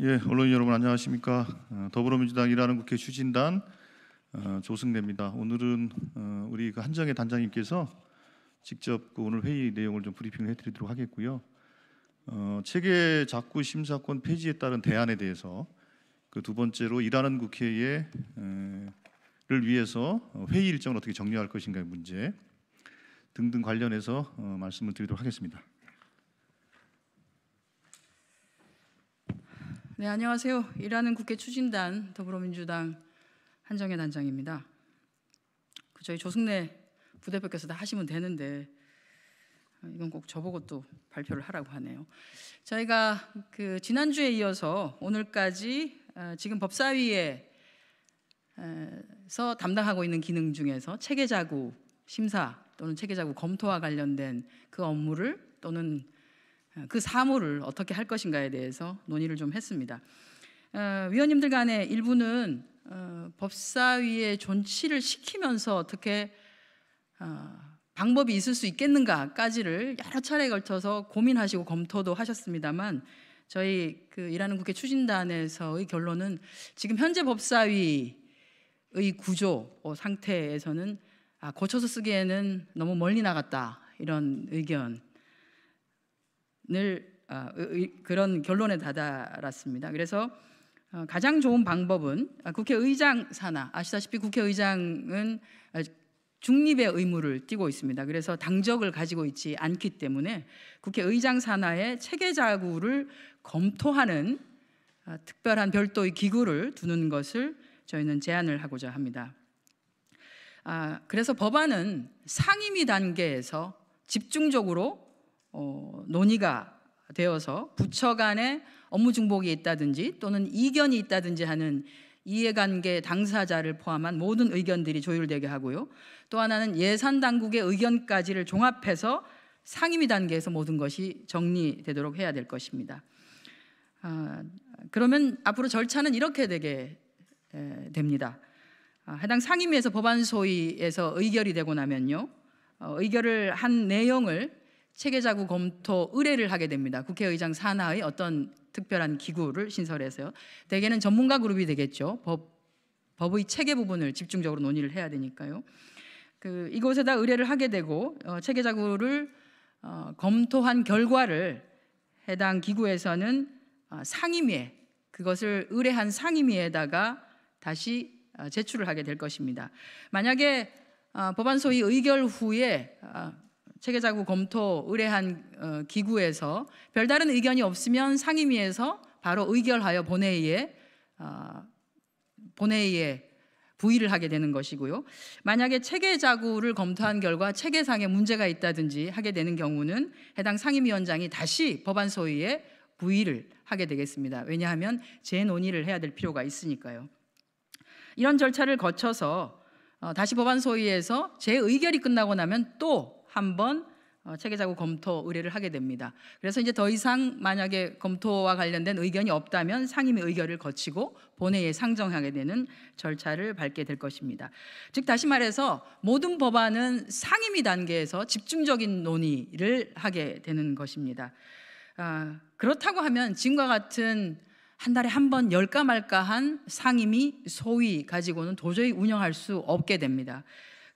예, 언론인 여러분 안녕하십니까? 어, 더불어민주당 일하는 국회 추진단 어, 조승대입니다 오늘은 어, 우리 그 한정의 단장님께서 직접 그 오늘 회의 내용을 좀 브리핑을 해드리도록 하겠고요. 체계 작구 심사권 폐지에 따른 대안에 대해서 그 두 번째로 일하는 국회를 위해서 회의 일정을 어떻게 정리할 것인가의 문제 등등 관련해서 말씀을 드리도록 하겠습니다. 네, 안녕하세요. 일하는 국회 추진단 더불어민주당 한정혜 단장입니다. 그 저희 조승래 부대표께서 다 하시면 되는데 어, 이건 꼭 저보고 또 발표를 하라고 하네요. 저희가 그 지난주에 이어서 오늘까지 어, 지금 법사위에서 어, 담당하고 있는 기능 중에서 체계자구 심사 또는 체계자구 검토와 관련된 그 업무를 또는 그 사무를 어떻게 할 것인가에 대해서 논의를 좀 했습니다. 어, 위원님들 간에 일부는 어, 법사위의 존치를 시키면서 어떻게 어, 방법이 있을 수 있겠는가까지를 여러 차례에 걸쳐서 고민하시고 검토도 하셨습니다만 저희 그 일하는 국회 추진단에서의 결론은 지금 현재 법사위의 구조 상태에서는 아, 고쳐서 쓰기에는 너무 멀리 나갔다 이런 의견 을 아, 그런 결론에 다다랐습니다. 그래서 어, 가장 좋은 방법은 아, 국회의장 산하 아시다시피 국회의장은 중립의 의무를 띠고 있습니다. 그래서 당적을 가지고 있지 않기 때문에 국회의장 산하의 체계자구를 검토하는 아, 특별한 별도의 기구를 두는 것을 저희는 제안을 하고자 합니다. 아, 그래서 법안은 상임위 단계에서 집중적으로 어, 논의가 되어서 부처 간에 업무 중복이 있다든지 또는 이견이 있다든지 하는 이해관계 당사자를 포함한 모든 의견들이 조율되게 하고요. 또 하나는 예산 당국의 의견까지를 종합해서 상임위 단계에서 모든 것이 정리되도록 해야 될 것입니다. 아, 그러면 앞으로 절차는 이렇게 되게 에, 됩니다. 아, 해당 상임위에서 법안 소위에서 의결이 되고 나면요. 어, 의결을 한 내용을 체계자구 검토 의뢰를 하게 됩니다. 국회의장 산하의 어떤 특별한 기구를 신설해서요. 대개는 전문가 그룹이 되겠죠. 법, 법의 체계 부분을 집중적으로 논의를 해야 되니까요. 그 이곳에다 의뢰를 하게 되고 어, 체계자구를 어, 검토한 결과를 해당 기구에서는 어, 상임위에 그것을 의뢰한 상임위에다가 다시 어, 제출을 하게 될 것입니다. 만약에 어, 법안 소위 의결 후에 어, 체계자구 검토 의뢰한 어, 기구에서 별다른 의견이 없으면 상임위에서 바로 의결하여 본회의에 아, 본회의에 부의를 하게 되는 것이고요. 만약에 체계 자구를 검토한 결과 체계상에 문제가 있다든지 하게 되는 경우는 해당 상임위원장이 다시 법안 소위에 부의를 하게 되겠습니다. 왜냐하면 재논의를 해야 될 필요가 있으니까요. 이런 절차를 거쳐서 어, 다시 법안 소위에서 재의결이 끝나고 나면 또 한번 체계자구 어, 검토 의뢰를 하게 됩니다. 그래서 이제 더 이상 만약에 검토와 관련된 의견이 없다면 상임위 의결을 거치고 본회의에 상정하게 되는 절차를 밟게 될 것입니다. 즉 다시 말해서 모든 법안은 상임위 단계에서 집중적인 논의를 하게 되는 것입니다. 아, 그렇다고 하면 지금과 같은 한 달에 한 번 열까 말까 한 상임위 소위 가지고는 도저히 운영할 수 없게 됩니다.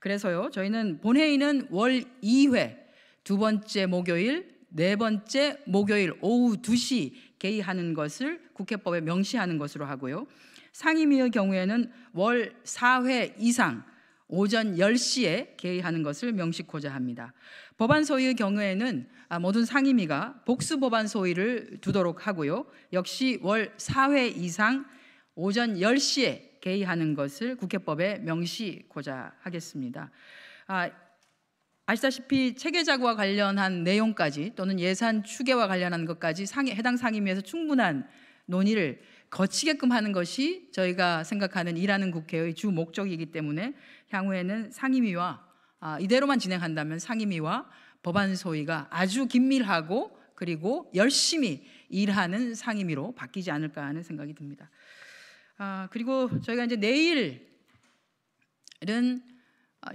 그래서요, 저희는 본회의는 월 2회, 두 번째 목요일, 네 번째 목요일 오후 2시 개의하는 것을 국회법에 명시하는 것으로 하고요. 상임위의 경우에는 월 4회 이상 오전 10시에 개의하는 것을 명시코자 합니다. 법안 소위의 경우에는 아, 모든 상임위가 복수 법안 소위를 두도록 하고요. 역시 월 4회 이상 오전 10시에 개의하는 것을 국회법에 명시고자 하겠습니다. 아, 아시다시피 체계자구와 관련한 내용까지 또는 예산 추계와 관련한 것까지 상의, 해당 상임위에서 충분한 논의를 거치게끔 하는 것이 저희가 생각하는 일하는 국회의 주 목적이기 때문에 향후에는 상임위와 아, 이대로만 진행한다면 상임위와 법안 소위가 아주 긴밀하고 그리고 열심히 일하는 상임위로 바뀌지 않을까 하는 생각이 듭니다. 아, 그리고 저희가 이제 내일은 아,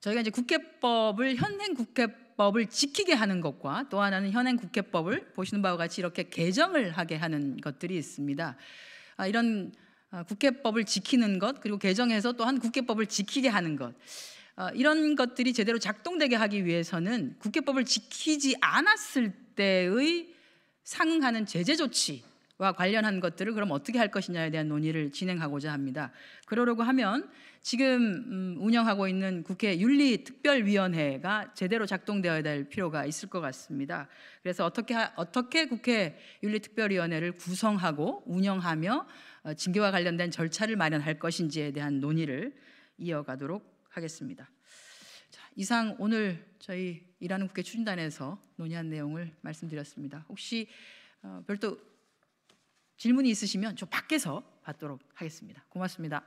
저희가 이제 국회법을 현행 국회법을 지키게 하는 것과 또 하나는 현행 국회법을 보시는 바와 같이 이렇게 개정을 하게 하는 것들이 있습니다. 아, 이런 아, 국회법을 지키는 것 그리고 개정해서 또 한 국회법을 지키게 하는 것 어, 이런 것들이 제대로 작동되게 하기 위해서는 국회법을 지키지 않았을 때의 상응하는 제재 조치 관련한 것들을 그럼 어떻게 할 것이냐에 대한 논의를 진행하고자 합니다. 그러려고 하면 지금 음, 운영하고 있는 국회 윤리특별위원회가 제대로 작동되어야 될 필요가 있을 것 같습니다. 그래서 어떻게 어떻게 국회 윤리특별위원회를 구성하고 운영하며 어, 징계와 관련된 절차를 마련할 것인지에 대한 논의를 이어가도록 하겠습니다. 자, 이상 오늘 저희 일하는 국회 추진단에서 논의한 내용을 말씀드렸습니다. 혹시 어, 별도 질문이 있으시면 저 밖에서 받도록 하겠습니다. 고맙습니다.